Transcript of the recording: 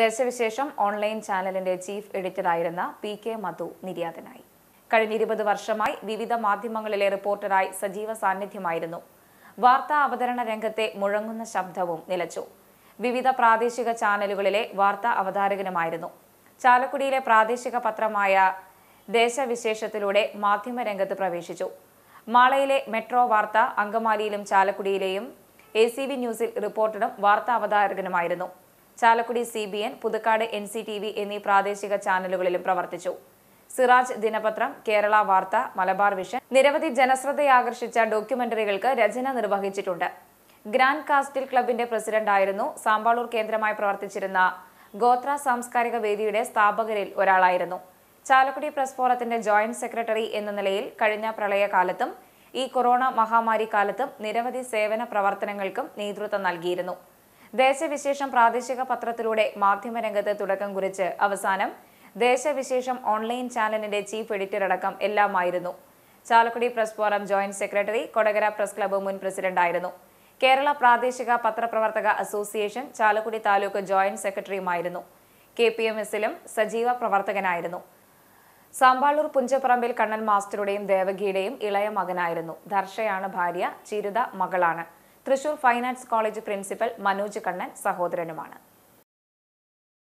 ദേശവിശേഷം online ചാനലിന്റെ chief എഡിറ്ററായിരുന്ന P K Madhu നിര്യാതനായി കഴിഞ്ഞ ഇരുപത് വർഷമായി വിവിധ മാധ്യമങ്ങളിലെ റിപ്പോർട്ടറായി സജീവ സാന്നിധ്യമായിരുന്നു വാർത്താ അവതരണ രംഗത്തെ മുഴങ്ങുന്ന ശബ്ദവും നിലച്ചു വിവിധ പ്രാദേശിക ചാനലുകളിലെ വാർത്താ അവതാരകനുമായിരുന്നു ചാലക്കുടിയിലെ പ്രാദേശിക പത്രമായ ദേശവിശേഷത്തിലൂടെ മാധ്യമരംഗത്ത് പ്രവേശിച്ചു മാളയിലെ മെട്രോ വാർത്ത അങ്കമാലിയിലും ചാലക്കുടിയിലെയും എ സി വി ന്യൂസിൽ റിപ്പോർട്ടറും വാർത്താ അവതാരകനുമായിരുന്നു Chalakudy C B N Puthukkad N C T V എന്നീ പ്രാദേശിക ചാനലുകളിലും പ്രവർത്തിച്ചു സിറാജ് ദിനപത്രം കേരള വാർത്ത മലബാർ വിഷൻ നിരവധി ജനശ്രദ്ധയാകർഷിച്ച ഡോക്യുമെന്ററികൾക്ക് രചന നിർവഹിച്ചിട്ടുണ്ട് ഗ്രാൻഡ് കാസ്റ്റിൽ ക്ലബിന്റെ പ്രസിഡന്റായിരുന്നു സാമ്പാളൂർ കേന്ദ്രമായി പ്രവർത്തിച്ചിരുന്ന ഗോത്ര സാംസ്കാരിക വേദിയുടെ സ്ഥാപകരിൽ ഒരാളായിരുന്നു ചാലക്കുടി പ്രസ് ഫോറത്തിന്റെ ജോയിന്റ് സെക്രട്ടറി എന്ന നിലയിൽ കഴിഞ്ഞ പ്രളയകാലത്തും ഈ കൊറോണ മഹാമാരി കാലത്തും നിരവധി സേവന പ്രവർത്തനങ്ങൾക്കും നേതൃത്വം നൽകിയിരുന്നു ദേശവിശേഷം പ്രാദേശിക പത്രത്തിലൂടെ മാധ്യമരംഗത്ത് തുടക്കം കുറിച്ച് അവസാനം ദേശവിശേഷം ഓൺലൈൻ ചാനലിന്റെ ചീഫ് എഡിറ്റർ അടക്കം എല്ലാമായിരുന്നു Chalakudy press forum joint secretary Kodakara press club മുൻ പ്രസിഡന്റായിരുന്നു കേരള പ്രാദേശിക പത്രപ്രവർത്തക അസോസിയേഷൻ ചാലക്കുടി താലൂക്ക് ജോയിന്റ് സെക്രട്ടറിയുമായിരുന്നു കെ പി എം എസിലും സജീവ പ്രവർത്തകനായിരുന്നു സാമ്പാളൂർ പുഞ്ചപ്പറമ്പിൽ കണ്ണൻ മാസ്റ്ററുടെയും ദേവകിയുടെയും ഇളയ മകനായിരുന്നു ദർശയാണ് ഭാര്യ ചിരുത മകളാണ് Thrissur fine arts college principal Manoj Kannan സഹോദരനുമാണ്